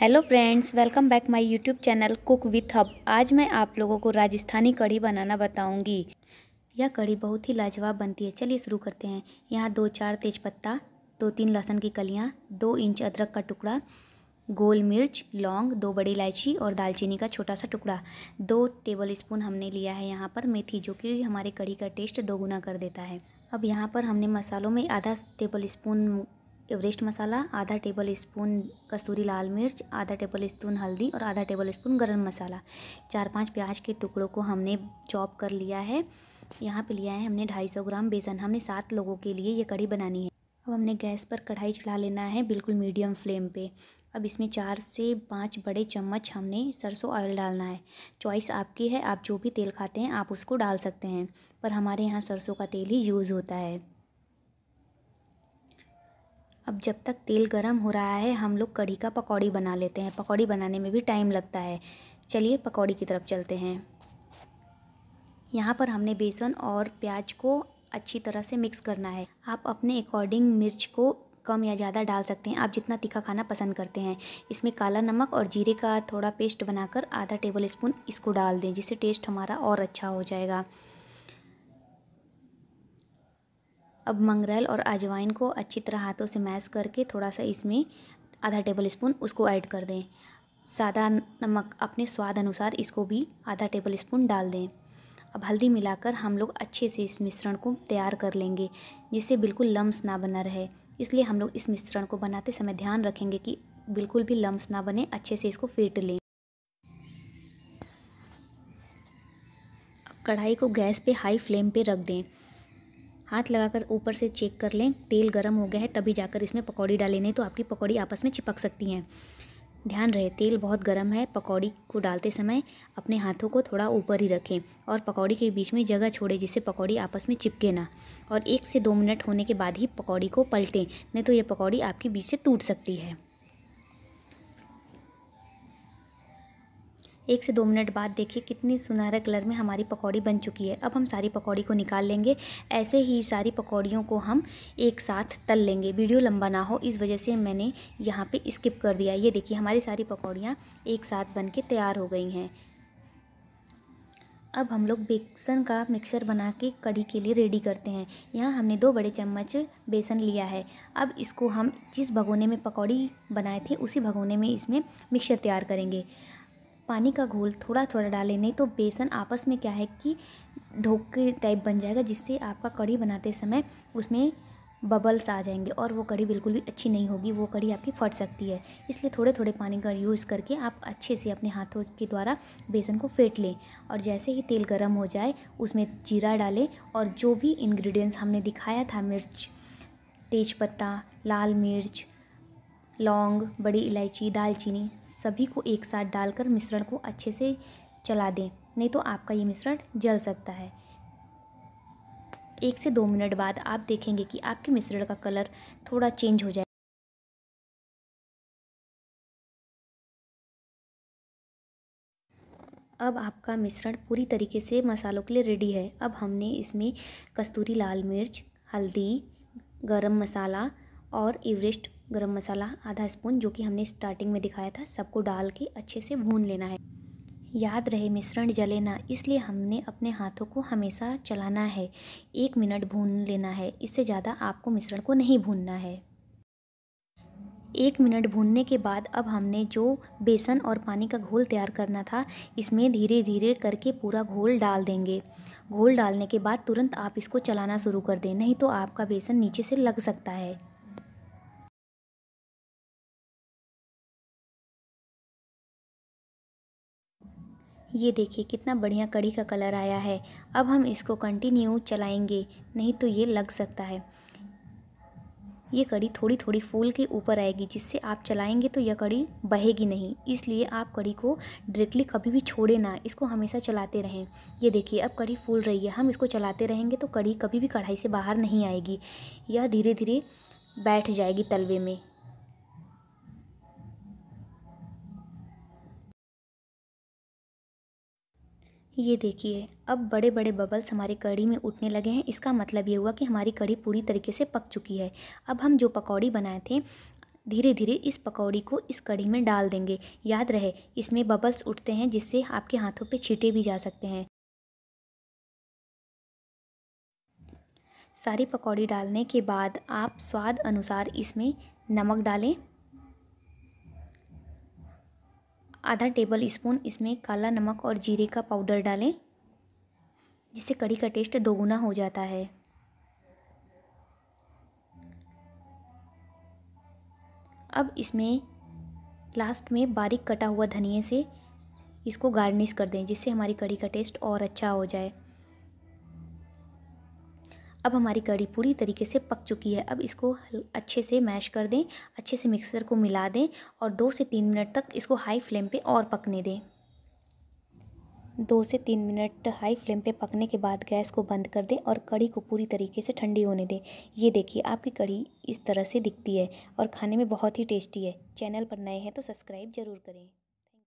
hello friends welcome back my YouTube channel cook with hub आज मैं आप लोगों को राजस्थानी कढ़ी बनाना बताऊंगी यह कढ़ी बहुत ही लाजवाब बनती है चलिए शुरू करते हैं यहाँ दो चार तेज़पत्ता दो तीन लहसुन की कलियाँ दो इंच अदरक का टुकड़ा गोल मिर्च लौंग दो बड़ी इलायची और दालचीनी का छोटा सा टुकड़ा दो टेबल स्पून हमने लिया है यहाँ पर मेथी जो कि हमारे कढ़ी का टेस्ट दोगुना कर देता है अब यहाँ पर हमने मसालों में आधा टेबल स्पून एवरेस्ट मसाला आधा टेबल स्पून कस्तूरी लाल मिर्च आधा टेबल स्पून हल्दी और आधा टेबल स्पून गर्म मसाला चार पांच प्याज के टुकड़ों को हमने चॉप कर लिया है यहाँ पे लिया है हमने ढाई सौ ग्राम बेसन हमने सात लोगों के लिए ये कढ़ी बनानी है अब हमने गैस पर कढ़ाई चढ़ा लेना है बिल्कुल मीडियम फ्लेम पे अब इसमें चार से पाँच बड़े चम्मच हमने सरसों ऑयल डालना है चॉइस आपकी है आप जो भी तेल खाते हैं आप उसको डाल सकते हैं पर हमारे यहाँ सरसों का तेल ही यूज़ होता है अब जब तक तेल गर्म हो रहा है हम लोग कढ़ी का पकौड़ी बना लेते हैं पकौड़ी बनाने में भी टाइम लगता है चलिए पकौड़ी की तरफ चलते हैं यहाँ पर हमने बेसन और प्याज को अच्छी तरह से मिक्स करना है आप अपने अकॉर्डिंग मिर्च को कम या ज़्यादा डाल सकते हैं आप जितना तीखा खाना पसंद करते हैं इसमें काला नमक और जीरे का थोड़ा पेस्ट बनाकर आधा टेबल स्पून इसको डाल दें जिससे टेस्ट हमारा और अच्छा हो जाएगा अब मंगरेल और अजवाइन को अच्छी तरह हाथों से मैश करके थोड़ा सा इसमें आधा टेबल स्पून उसको ऐड कर दें सादा नमक अपने स्वाद अनुसार इसको भी आधा टेबल स्पून डाल दें अब हल्दी मिलाकर हम लोग अच्छे से इस मिश्रण को तैयार कर लेंगे जिससे बिल्कुल लम्स ना बना रहे इसलिए हम लोग इस मिश्रण को बनाते समय ध्यान रखेंगे कि बिल्कुल भी लम्स ना बने अच्छे से इसको फेंट लें कढ़ाई को गैस पे हाई फ्लेम पे रख दें हाथ लगाकर ऊपर से चेक कर लें तेल गर्म हो गया है तभी जाकर इसमें पकौड़ी डालें नहीं तो आपकी पकौड़ी आपस में चिपक सकती हैं ध्यान रहे तेल बहुत गर्म है पकौड़ी को डालते समय अपने हाथों को थोड़ा ऊपर ही रखें और पकौड़ी के बीच में जगह छोड़ें जिससे पकौड़ी आपस में चिपके ना और एक से दो मिनट होने के बाद ही पकौड़ी को पलटें नहीं तो ये पकौड़ी आपके बीच से टूट सकती है एक से दो मिनट बाद देखिए कितनी सुनहरा कलर में हमारी पकौड़ी बन चुकी है अब हम सारी पकौड़ी को निकाल लेंगे ऐसे ही सारी पकौड़ियों को हम एक साथ तल लेंगे वीडियो लंबा ना हो इस वजह से मैंने यहाँ पे स्किप कर दिया ये देखिए हमारी सारी पकौड़ियाँ एक साथ बन के तैयार हो गई हैं अब हम लोग बेसन का मिक्सर बना के कढ़ी के लिए रेडी करते हैं यहाँ हमने दो बड़े चम्मच बेसन लिया है अब इसको हम जिस भगोने में पकौड़ी बनाए थे उसी भगोने में इसमें मिक्सर तैयार करेंगे पानी का घोल थोड़ा थोड़ा डालें नहीं तो बेसन आपस में क्या है कि ढोके टाइप बन जाएगा जिससे आपका कढ़ी बनाते समय उसमें बबल्स आ जाएंगे और वो कढ़ी बिल्कुल भी अच्छी नहीं होगी वो कढ़ी आपकी फट सकती है इसलिए थोड़े थोड़े पानी का यूज़ करके आप अच्छे से अपने हाथों के द्वारा बेसन को फेंट लें और जैसे ही तेल गर्म हो जाए उसमें जीरा डालें और जो भी इंग्रेडिएंट्स हमने दिखाया था मिर्च तेज़पत्ता लाल मिर्च लौंग बड़ी इलायची दालचीनी सभी को एक साथ डालकर मिश्रण को अच्छे से चला दें नहीं तो आपका ये मिश्रण जल सकता है एक से दो मिनट बाद आप देखेंगे कि आपके मिश्रण का कलर थोड़ा चेंज हो जाए अब आपका मिश्रण पूरी तरीके से मसालों के लिए रेडी है अब हमने इसमें कस्तूरी लाल मिर्च हल्दी गरम मसाला और एवरेस्ट गरम मसाला आधा स्पून जो कि हमने स्टार्टिंग में दिखाया था सबको डाल के अच्छे से भून लेना है याद रहे मिश्रण जले ना इसलिए हमने अपने हाथों को हमेशा चलाना है एक मिनट भून लेना है इससे ज़्यादा आपको मिश्रण को नहीं भूनना है एक मिनट भूनने के बाद अब हमने जो बेसन और पानी का घोल तैयार करना था इसमें धीरे धीरे करके पूरा घोल डाल देंगे घोल डालने के बाद तुरंत आप इसको चलाना शुरू कर दें नहीं तो आपका बेसन नीचे से लग सकता है ये देखिए कितना बढ़िया कड़ी का कलर आया है अब हम इसको कंटिन्यू चलाएंगे नहीं तो ये लग सकता है ये कड़ी थोड़ी थोड़ी फूल के ऊपर आएगी जिससे आप चलाएंगे तो यह कड़ी बहेगी नहीं इसलिए आप कड़ी को डायरेक्टली कभी भी छोड़े ना इसको हमेशा चलाते रहें ये देखिए अब कड़ी फूल रही है हम इसको चलाते रहेंगे तो कड़ी कभी भी कढ़ाई से बाहर नहीं आएगी यह धीरे धीरे बैठ जाएगी तलवे में ये देखिए अब बड़े बड़े बबल्स हमारे कढ़ी में उठने लगे हैं इसका मतलब ये हुआ कि हमारी कढ़ी पूरी तरीके से पक चुकी है अब हम जो पकौड़ी बनाए थे धीरे धीरे इस पकौड़ी को इस कढ़ी में डाल देंगे याद रहे इसमें बबल्स उठते हैं जिससे आपके हाथों पे छीटे भी जा सकते हैं सारी पकौड़ी डालने के बाद आप स्वाद अनुसार इसमें नमक डालें आधा टेबल स्पून इसमें काला नमक और जीरे का पाउडर डालें जिससे कड़ी का टेस्ट दोगुना हो जाता है अब इसमें लास्ट में बारीक कटा हुआ धनिए से इसको गार्निश कर दें जिससे हमारी कड़ी का टेस्ट और अच्छा हो जाए अब हमारी कड़ी पूरी तरीके से पक चुकी है अब इसको अच्छे से मैश कर दें अच्छे से मिक्सर को मिला दें और दो से तीन मिनट तक इसको हाई फ्लेम पे और पकने दें दो से तीन मिनट हाई फ्लेम पे पकने के बाद गैस को बंद कर दें और कड़ी को पूरी तरीके से ठंडी होने दें ये देखिए आपकी कड़ी इस तरह से दिखती है और खाने में बहुत ही टेस्टी है चैनल पर नए हैं तो सब्सक्राइब ज़रूर करें